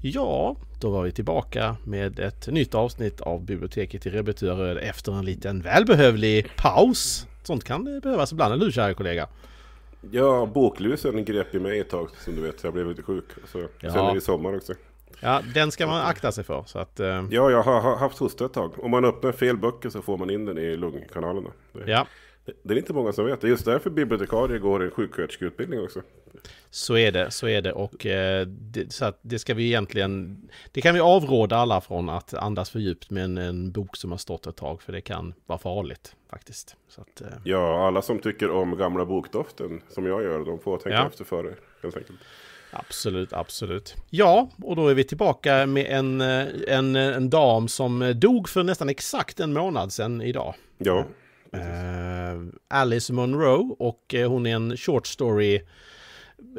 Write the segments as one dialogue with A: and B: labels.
A: Ja, då var vi tillbaka med ett nytt avsnitt av Biblioteket i Rebetöröd efter en liten välbehövlig paus. Sånt kan det behövas ibland, eller hur kära kollega?
B: Ja, boklusen grep i mig ett tag som du vet, så jag blev lite sjuk. Så, ja. Sen är det sommar också.
A: Ja, den ska man akta sig för. Så att,
B: eh... Ja, jag har haft hosta ett tag. Om man öppnar fel böcker så får man in den i lungkanalerna. Ja, det är inte många som vet. Det är just därför bibliotekarier går en sjuksköterskeutbildning också.
A: Så är det, så är det. Och eh, det, så det ska vi egentligen... Det kan vi avråda alla från att andas för djupt med en, en bok som har stått ett tag. För det kan vara farligt faktiskt. Att, eh.
B: Ja, alla som tycker om gamla bokdoften som jag gör, de får tänka ja. efter före helt enkelt. Absolut, absolut.
A: Ja, och då är vi tillbaka med en, eh, en, en dam som dog för nästan exakt en månad sedan idag. Ja. Eh, Alice Monroe och eh, hon är en short story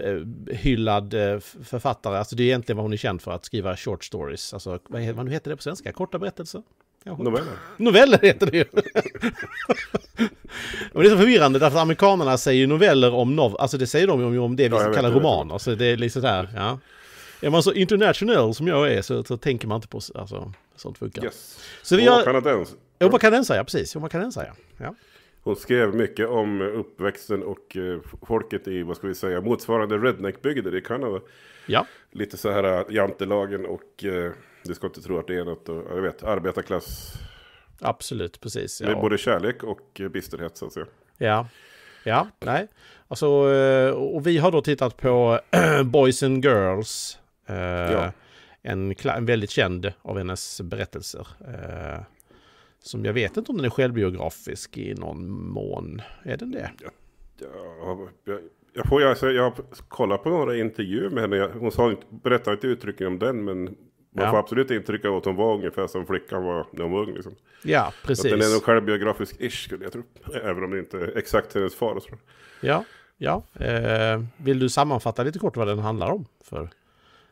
A: eh, hyllad författare. Alltså det är egentligen vad hon är känd för, att skriva short stories. Alltså vad, heter, vad heter det på svenska? Korta berättelser? Kanske. Noveller. Noveller heter det ju! Men det är så förvirrande därför att amerikanerna säger noveller om noveller, Alltså det säger de ju om det vi ja, kallar romaner. Så alltså, det är liksom där, ja. Är man så international som jag är så, så tänker man inte på alltså, sånt funkar. Yes. Så vi har... Jo, vad kan den säga? Precis, jo, vad kan den säga?
B: Ja. Hon skrev mycket om uppväxten och eh, folket i, vad ska vi säga, motsvarande redneckbygder i Kanada. Ja. Lite så här eh, jantelagen och, eh, du ska inte tro att det är något, och, jag vet, arbetarklass.
A: Absolut, precis. Ja. Med både
B: kärlek och bisterhet så att säga.
A: Ja, ja, nej. Alltså, och vi har då tittat på Boys and Girls. Ja. En, en väldigt känd av hennes berättelser. Som jag vet inte om den är självbiografisk i någon mån.
B: Är den det? Ja, jag, jag, får, alltså, jag kollar på några intervjuer med henne. Hon sa, berättade inte uttryckligen om den, men man ja. får absolut intrycket att hon var ungefär som flickan var när hon var ung. Liksom. Ja, precis. Så den är nog självbiografisk-ish skulle jag tro. Även om det inte är exakt hennes far. och Så.
A: Ja, ja. Eh, vill du sammanfatta lite kort vad den handlar om? För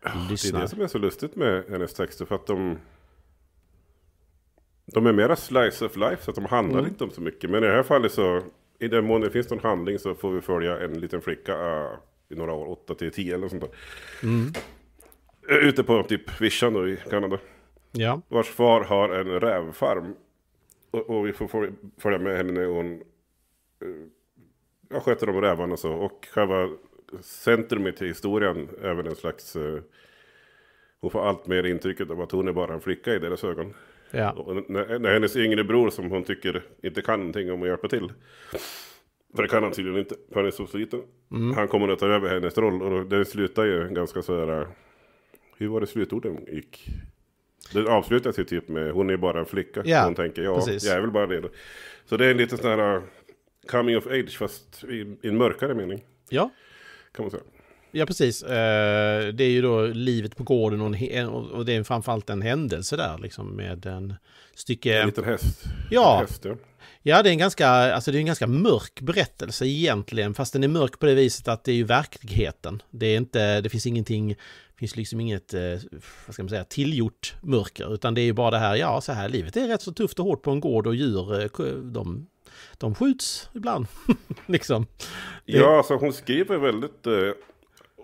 B: ja, lyssnare? det är det som är så lustigt med hennes texter. För att de de är mera slice of life så att de handlar mm. inte om så mycket. Men i det här fallet så, i den mån det finns någon handling så får vi följa en liten flicka uh, i några år, 8 till 10 eller sånt där. Mm. Eh, ute på typ vischan då i Kanada. Ja. Vars far har en rävfarm. Och, och vi får följa med henne när hon uh, eh, jag sköter om rävarna och så. Och själva centrumet i historien är väl en slags... Eh, hon får allt mer intrycket av att hon är bara en flicka i deras ögon. Ja. När, när, hennes yngre bror som hon tycker inte kan någonting om att hjälpa till. För det kan han tydligen inte, för han är så sliten, Mm. Han kommer att ta över hennes roll och den slutar ju ganska sådär, Hur var det slutorden gick? Det avslutas ju typ med hon är bara en flicka. Ja, hon tänker ja, precis. jag är väl bara det. Så det är en liten sån här uh, coming of age fast i en
A: mörkare mening. Ja. Kan man säga ja precis. Eh, det är ju då livet på gården och, det är framförallt en händelse där liksom med en stycke... En liten häst. Ja. häst, ja. Ja, det är, en ganska, alltså det är en ganska mörk berättelse egentligen, fast den är mörk på det viset att det är ju verkligheten. Det, är inte, det finns ingenting, det finns liksom inget, eh, vad ska man säga, tillgjort mörker, utan det är ju bara det här, ja så här, livet är rätt så tufft och hårt på en gård och djur, eh, de, de skjuts ibland. liksom. Ja,
B: alltså hon skriver väldigt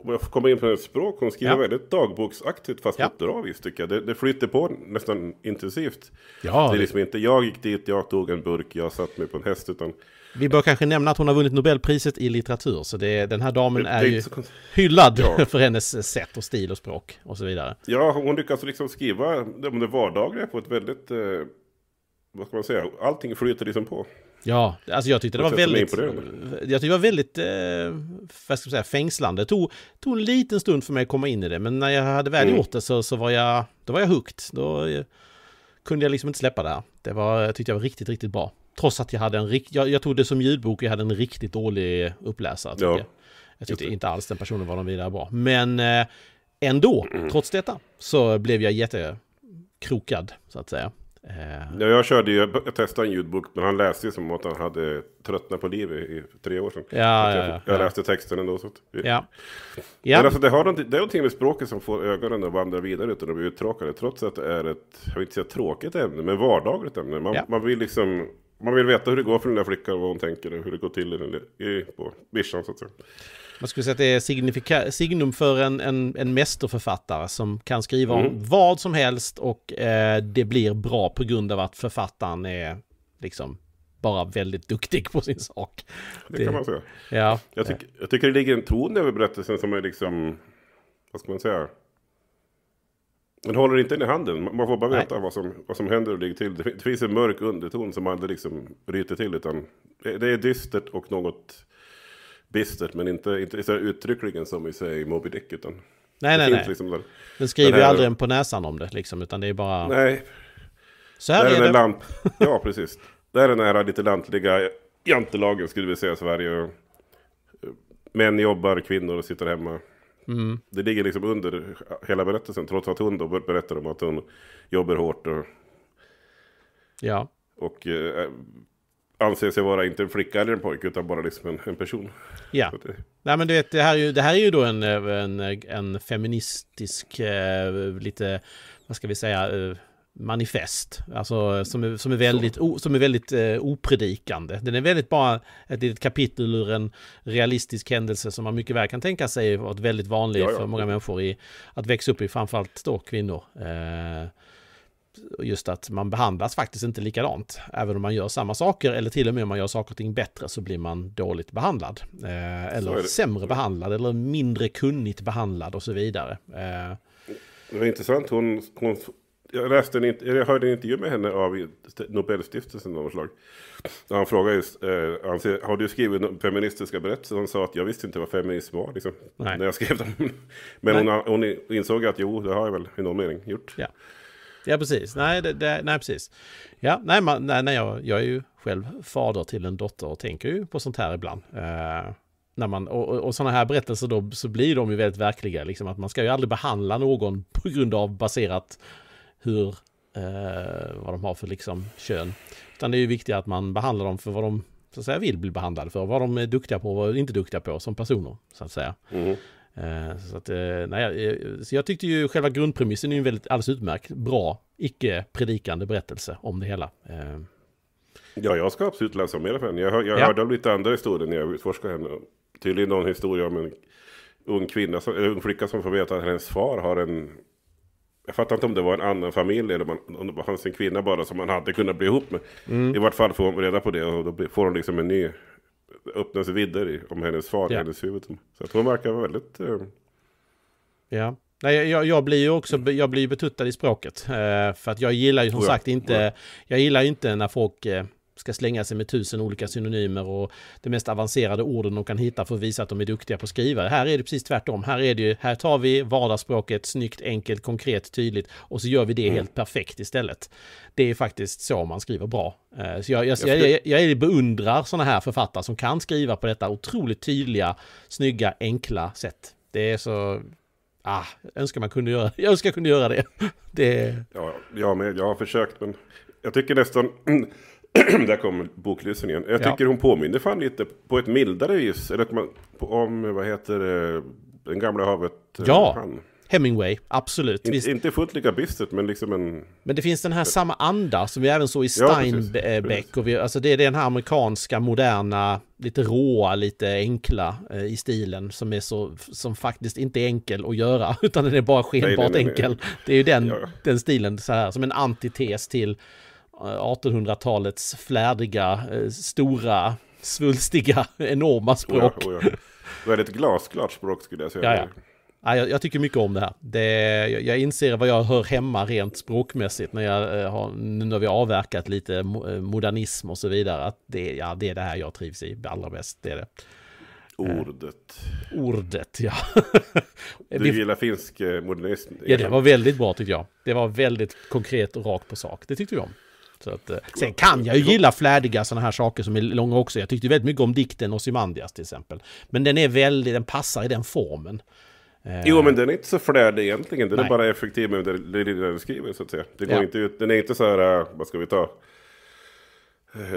B: om jag får komma in på hennes språk, hon skriver ja. väldigt dagboksaktigt fast ja. vis tycker jag. Det, det flyter på nästan intensivt. Ja, det är liksom inte jag gick dit, jag tog en burk, jag satt mig på en häst utan...
A: Vi bör kanske nämna att hon har vunnit Nobelpriset i litteratur så det, den här damen det, är, är ju hyllad ja. för hennes sätt och stil och språk och så vidare.
B: Ja, hon lyckas liksom skriva det vardagliga på ett väldigt eh, vad ska man säga, allting flyter liksom på.
A: Ja, alltså jag tyckte det var väldigt, det. jag tyckte det var väldigt, eh, vad ska man säga, fängslande. Det tog, tog en liten stund för mig att komma in i det, men när jag hade väl mm. gjort det så, så var jag, då var jag hooked. Då eh, kunde jag liksom inte släppa det här. Det var, jag tyckte jag var riktigt, riktigt bra. Trots att jag hade en rikt, jag, jag tog det som ljudbok och jag hade en riktigt dålig uppläsare. Ja. Jag. jag tyckte inte alls den personen var någon vidare bra. Men eh, ändå, mm. trots detta, så blev jag jättekrokad, så att säga. Eh. Ja, jag körde
B: ju, jag testade en ljudbok, men han läste ju som att han hade tröttnat på livet i, tre år sedan. Ja, jag, ja, jag läste texten ändå. Så att, ja. Ja. Men alltså, det, har det är någonting med språket som får ögonen att vandra vidare utan att bli uttråkade. Trots att det är ett, jag vill inte säga tråkigt ämne, men vardagligt ämne. Man, ja. man vill liksom man vill veta hur det går för den där flickan, vad hon tänker och hur det går till i, i, på bischan så att säga
A: man skulle säga att det är signum för en, en, en mästerförfattare som kan skriva mm. om vad som helst och eh, det blir bra på grund av att författaren är liksom bara väldigt duktig på sin sak. Det, kan man säga. Ja. Jag, tyck,
B: jag tycker det ligger en ton över berättelsen som är liksom, vad ska man säga? Den håller inte den i handen, man får bara veta vad som, vad som händer och ligger till. Det finns en mörk underton som aldrig liksom bryter till, utan det är dystert och något bistert, men inte, inte så uttryckligen som i sig Moby Dick. Utan nej, nej, nej. Liksom den, den skriver den ju aldrig
A: en på näsan om det, liksom, utan det är bara... Nej. Så här det är, är det. Lant...
B: Ja, precis. Det är den här lite lantliga jantelagen, skulle vi säga, Sverige. Män jobbar, kvinnor sitter hemma. Mm. Det ligger liksom under hela berättelsen, trots att hon då berättar om att hon jobbar hårt och, ja. och eh, anser sig vara inte en flicka eller en pojke utan bara liksom en, en person.
A: Ja, nej men du vet det här är ju, det här är ju då en, en, en feministisk, eh, lite, vad ska vi säga, eh, manifest. Alltså som är, som är väldigt, o, som är väldigt eh, opredikande. Den är väldigt bara ett litet kapitel ur en realistisk händelse som man mycket väl kan tänka sig varit väldigt vanlig ja, ja. för många människor i att växa upp i, framförallt då kvinnor. Eh, just att man behandlas faktiskt inte likadant. Även om man gör samma saker eller till och med om man gör saker och ting bättre så blir man dåligt behandlad. Eh, eller sämre behandlad eller mindre kunnigt behandlad och så vidare. Eh.
B: Det var intressant, hon, hon jag, läste en, jag hörde en intervju med henne av Nobelstiftelsen av något slag. han frågade just, eh, anser, har du skrivit feministiska berättelser? Hon sa att jag visste inte vad feminism var liksom, när jag skrev dem. Men hon, hon, insåg att jo,
A: det har jag väl i någon mening gjort. Ja. Ja, precis. Nej, det, det, nej precis. Ja, nej, man, nej, nej jag, jag är ju själv fader till en dotter och tänker ju på sånt här ibland. Eh, när man, och, och sådana här berättelser då, så blir de ju väldigt verkliga. Liksom, att man ska ju aldrig behandla någon på grund av baserat hur, eh, vad de har för liksom, kön. Utan det är ju viktigt att man behandlar dem för vad de så att säga, vill bli behandlade för. Vad de är duktiga på och vad de inte är duktiga på som personer. Så att säga. Mm. Eh, så att, eh, nej, eh, så jag tyckte ju själva grundpremissen är en väldigt alldeles utmärkt bra, icke-predikande berättelse om det hela.
B: Ja, jag ska absolut läsa om hela den. Jag, hör, jag ja. hörde lite andra historier när jag utforskade henne. Tydligen någon historia om en ung, kvinna som, ung flicka som får veta att hennes far har en... Jag fattar inte om det var en annan familj eller om det fanns en kvinna bara som man hade kunnat bli ihop med. Mm. I vart fall får hon reda på det och då får hon liksom en ny öppnas vidder om hennes far ja. i hennes huvud. Så att hon verkar väldigt... Eh...
A: Ja. Nej, jag, jag, blir ju också mm. jag blir betuttad i språket. Eh, för att jag gillar ju som oh ja. sagt inte... Oh jag gillar ju inte när folk eh, ska slänga sig med tusen olika synonymer och de mest avancerade orden de kan hitta för att visa att de är duktiga på att skriva. Här är det precis tvärtom. Här, är det ju, här tar vi vardagsspråket snyggt, enkelt, konkret, tydligt och så gör vi det mm. helt perfekt istället. Det är faktiskt så man skriver bra. Eh, så jag, jag, jag, jag, jag beundrar sådana här författare som kan skriva på detta otroligt tydliga, snygga, enkla sätt. Det är så Ah, önskar man kunde göra, jag önskar jag kunde göra det. det...
B: Ja, jag, med, jag har försökt men jag tycker nästan där kom boklysen igen. Jag tycker hon påminner fan lite på ett mildare vis. Eller om, vad heter det, den gamla havet?
A: Eh, ja. Han. Hemingway, absolut. In,
B: inte fullt lika bistert, men liksom en...
A: Men det finns den här samma anda som vi även såg i Steinbeck. Ja, alltså det är den här amerikanska, moderna, lite råa, lite enkla eh, i stilen som är så, som faktiskt inte är enkel att göra, utan den är bara skenbart nej, nej, nej, enkel. Det är ju den, ja. den stilen så här, som en antites till 1800-talets flärdiga, eh, stora, svulstiga, enorma språk. Oh ja, oh
B: ja. Väldigt glasklart språk skulle jag säga. Ja, ja.
A: Ja, jag, jag, tycker mycket om det här. Det, jag, inser vad jag hör hemma rent språkmässigt när, jag eh, har, nu när vi har avverkat lite eh, modernism och så vidare. Att det, ja, det är det här jag trivs i allra bäst. Det är det. Ordet. Eh, ordet, ja. du gillar finsk modernism? Ja, det var väldigt bra tycker jag. Det var väldigt konkret och rakt på sak. Det tyckte vi om. Så att, eh, sen kan jag ju gilla flärdiga sådana här saker som är långa också. Jag tyckte väldigt mycket om dikten och till exempel. Men den är väldigt, den passar i den formen. Eh, jo,
B: men den är inte så flärdig egentligen. Den Nej. är bara effektiv med det, det, det den skriver så att säga. Det går ja. inte ut, den är inte så här, eh, vad ska vi ta?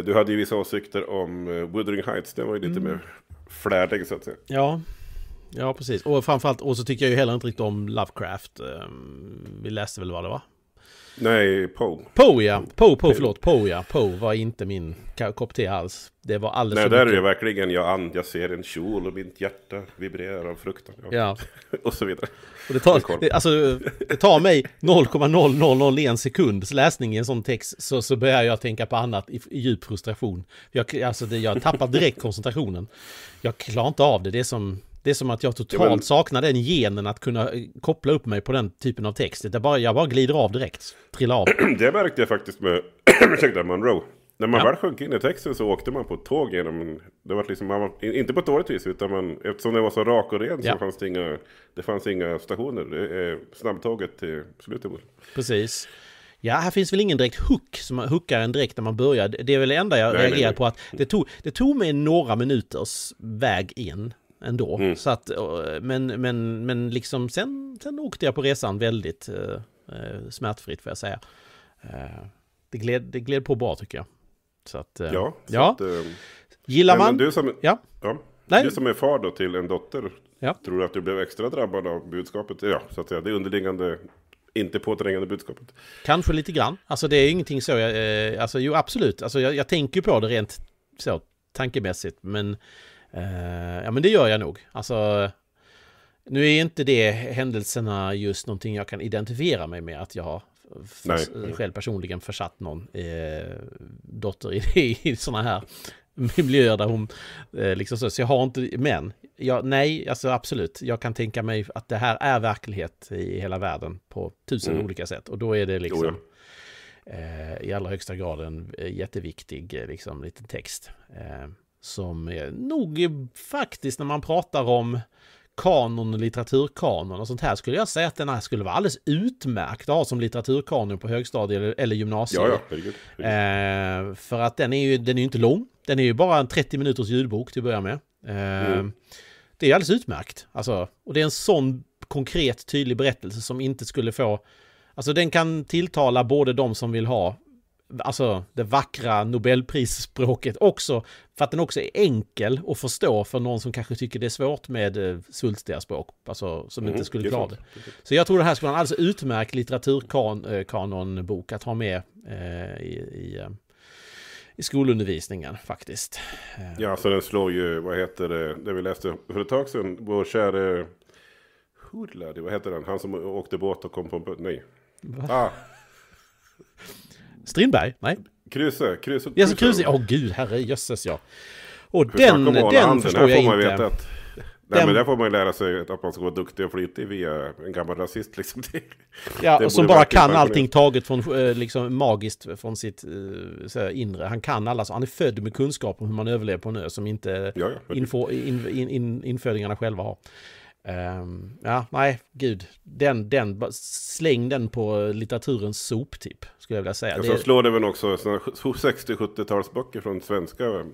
B: Du hade ju vissa åsikter om Wuthering Heights. Den var ju lite mm. mer flärdig så att säga.
A: Ja. Ja, precis. Och framförallt, och så tycker jag ju heller inte riktigt om Lovecraft. Ehm, vi läste väl vad det var?
B: Nej, Poe. Poe ja. Poe, Poe, förlåt. Poe
A: ja. Poe var inte min kopp te alls. Det var alldeles Nej, där mycket. är det
B: verkligen jag and, jag ser en kjol och mitt hjärta vibrerar av fruktan. Ja. ja. och så vidare. Och det, tar, det, alltså,
A: det tar mig 0,0001 sekunds läsning i en sån text så, så börjar jag tänka på annat i, i djup frustration. Jag, alltså, det, jag tappar direkt koncentrationen. Jag klarar inte av det. Det är som det är som att jag totalt men... saknar den genen att kunna eh, koppla upp mig på den typen av text. Det bara, jag bara glider av direkt. Trillar av.
B: Det märkte jag faktiskt med ursäkta, Monroe. När man ja. väl sjönk in i texten så åkte man på ett tåg genom... Det var liksom, man, inte på ett dåligt vis, utan man, eftersom det var så rak och ren ja. så fanns det inga, det fanns inga stationer. Det är snabbtåget
A: till slutet. Precis. Ja, här finns väl ingen direkt hook som hookar en direkt när man börjar. Det är väl det enda jag nej, reagerar nej, nej. på att det tog, det tog mig några minuters väg in ändå. Mm. Så att, eh, men, men, men liksom sen, sen åkte jag på resan väldigt eh, eh, smärtfritt får jag säga. Eh, det, gled, det gled på bra tycker jag. Så att, eh, ja, så ja. Att, eh, gillar man... Du som, ja. ja. Nej. Du som är
B: far då till en dotter, ja. tror du att du blev extra drabbad av budskapet? Ja, så att säga, det underliggande inte påträngande budskapet.
A: Kanske lite grann. Alltså det är ingenting så jag, eh, alltså jo absolut, alltså jag, jag tänker på det rent så tankemässigt, men Eh, ja men det gör jag nog. Alltså, nu är inte det händelserna just någonting jag kan identifiera mig med att jag har själv personligen försatt någon eh, dotter i, det, i sådana här miljöer där hon eh, liksom så, så jag har inte, men jag, nej, alltså absolut, jag kan tänka mig att det här är verklighet i hela världen på tusen mm. olika sätt och då är det liksom eh, i allra högsta grad en eh, jätteviktig eh, liksom, liten text. Eh, som är nog faktiskt när man pratar om kanon och litteraturkanon och sånt här skulle jag säga att den här skulle vara alldeles utmärkt att ha som litteraturkanon på högstadiet eller, eller gymnasiet. Ja, ja, herregud, herregud. Eh, för att den är ju den är inte lång. Den är ju bara en 30 minuters ljudbok till att börja med. Eh, mm. Det är alldeles utmärkt. Alltså, och det är en sån konkret, tydlig berättelse som inte skulle få... Alltså den kan tilltala både de som vill ha alltså det vackra Nobelprisspråket också, för att den också är enkel att förstå för någon som kanske tycker det är svårt med eh, svulstiga språk, alltså som mm, inte skulle klara det. Så jag tror det här skulle vara en alldeles utmärkt litteraturkanonbok eh, att ha med eh, i, i, eh, i, skolundervisningen faktiskt.
B: Ja, så den slår ju, vad heter det, det vi läste för ett tag sedan, vår käre Hoodlady, vad heter den, han som åkte båt och kom på en... Nej. Va? Ah.
A: Strindberg? Nej. Kruse. Kruse. Ja, så Kruse. Åh oh, gud, herrejösses ja. Och Hur den, den förstår jag inte. Veta att, nej, men där
B: får man ju lära sig att man ska vara duktig och flitig via en gammal rasist liksom. Det,
A: ja, det och som bara kan allting taget från, eh, liksom magiskt från sitt eh, här, inre. Han kan alla, han är född med kunskap om hur man överlever på en ö som inte ja, ja. Info, in, in, in, infödingarna själva har. Um, ja, nej, gud. Den, den, släng den på litteraturens soptipp, skulle jag vilja säga. Jag
B: slår det väl också 60-70-talsböcker från svenska ehm,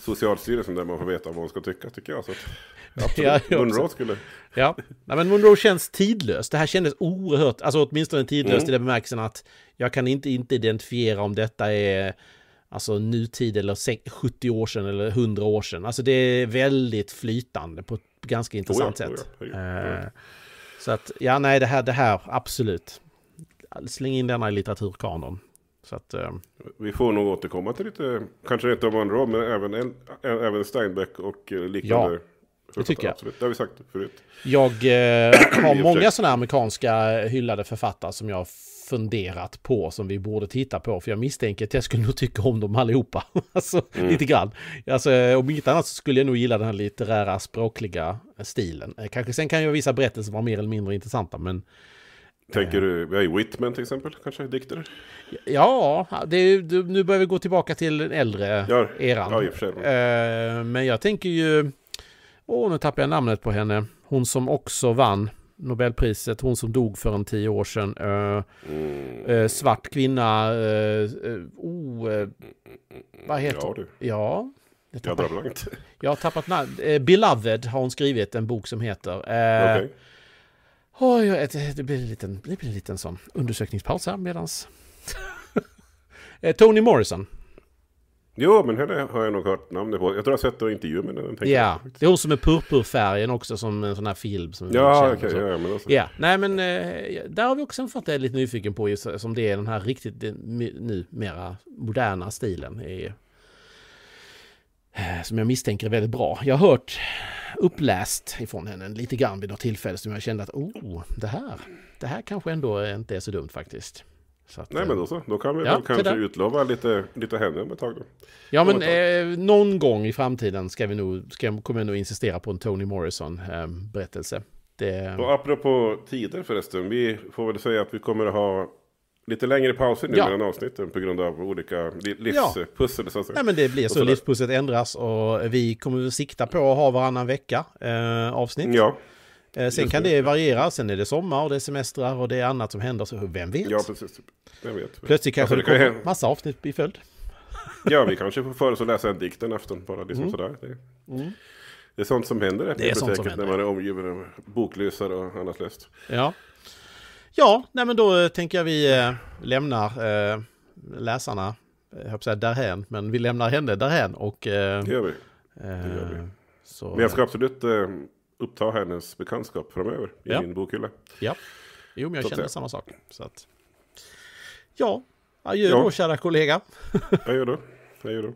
B: Socialstyrelsen där man får veta vad man ska tycka, tycker jag. Så
A: absolut, ja, Munro skulle... ja, nej, men Munro känns tidlöst. Det här kändes oerhört, alltså åtminstone tidlöst mm. i den bemärkelsen att jag kan inte, inte identifiera om detta är alltså nutid eller 70 år sedan eller 100 år sedan. Alltså det är väldigt flytande på, ganska intressant oh ja, sätt. Oh ja, oh eh, ja, så att, ja nej det här, det här, absolut. Släng in denna i litteraturkanon. Så att, eh,
B: Vi får nog återkomma till lite, kanske inte om andra men även, även Steinbeck och eh, liknande. Ja, Det tycker jag. Absolut. Det har vi sagt förut.
A: Jag eh, har många sådana amerikanska hyllade författare som jag funderat på som vi borde titta på. För jag misstänker att jag skulle nog tycka om dem allihopa. alltså, mm. lite grann. Alltså, om inte annat så skulle jag nog gilla den här litterära, språkliga stilen. Eh, kanske sen kan ju vissa berättelser vara mer eller mindre intressanta, men... Eh, tänker du, vi har ju Whitman till exempel, kanske dikter? Ja, är, nu börjar vi gå tillbaka till den äldre ja, eran. Ja, eh, men jag tänker ju, åh nu tappar jag namnet på henne, hon som också vann Nobelpriset, hon som dog för en tio år sedan. Uh, mm. uh, svart kvinna. Uh, oh, vad heter hon? Ja, du. Ja. Jag, tappat, jag, jag har tappat namn. Beloved har hon skrivit en bok som heter. Okay. Oj, det, blir en liten, det blir en liten sån undersökningspaus här medans. Tony Morrison
B: Jo, men henne har jag nog hört namnet på. Jag tror jag har sett det i intervju med henne. Ja, det
A: är hon som är purpurfärgen också, som en sån här film. Som ja, okej. Okay, ja, men också. Alltså. ja, nej men eh, där har vi också en fart lite nyfiken på, just som det är den här riktigt numera moderna stilen. Är, eh, som jag misstänker är väldigt bra. Jag har hört uppläst ifrån henne lite grann vid något tillfälle som jag kände att oh, det här, det här kanske ändå inte är så dumt faktiskt. Att, Nej men då så,
B: då kan vi ja, kanske utlova lite, lite henne om ett tag då.
A: Ja men eh, någon gång i framtiden ska vi nog, ska, kommer jag nog insistera på en Tony Morrison-berättelse. Eh, det... Och
B: apropå tider förresten, vi får väl säga att vi kommer att ha lite längre pauser nu ja. mellan avsnitten på grund av olika livspussel. Ja. Nej, men det blir så,
A: livspusslet ändras och vi kommer att sikta på att ha varannan vecka eh, avsnitt. Ja. Eh, sen kan det variera, sen är det sommar och det är semestrar och det är annat som händer. Så vem vet? Ja, precis. Vem vet? Plötsligt kanske alltså, det kommer kan... massa avsnitt i följd.
B: Ja, vi kanske får för oss att läsa en dikt en afton bara, liksom mm. sådär. Det, mm. det är sånt som händer det, det är sånt som händer. när man är omgiven av boklösar och annat löst.
A: Ja. Ja, nej men då eh, tänker jag vi eh, lämnar eh, läsarna, eh, jag höll säga därhän, men vi lämnar henne därhän och... Eh, det gör vi. Det gör vi. Eh, så, men jag ska
B: absolut uppta hennes bekantskap framöver i ja. min bokhylla. Ja, jo men jag så känner samma sak. Så att...
A: Ja, adjö ja. då kära kollega.
B: adjö då. Adjö då.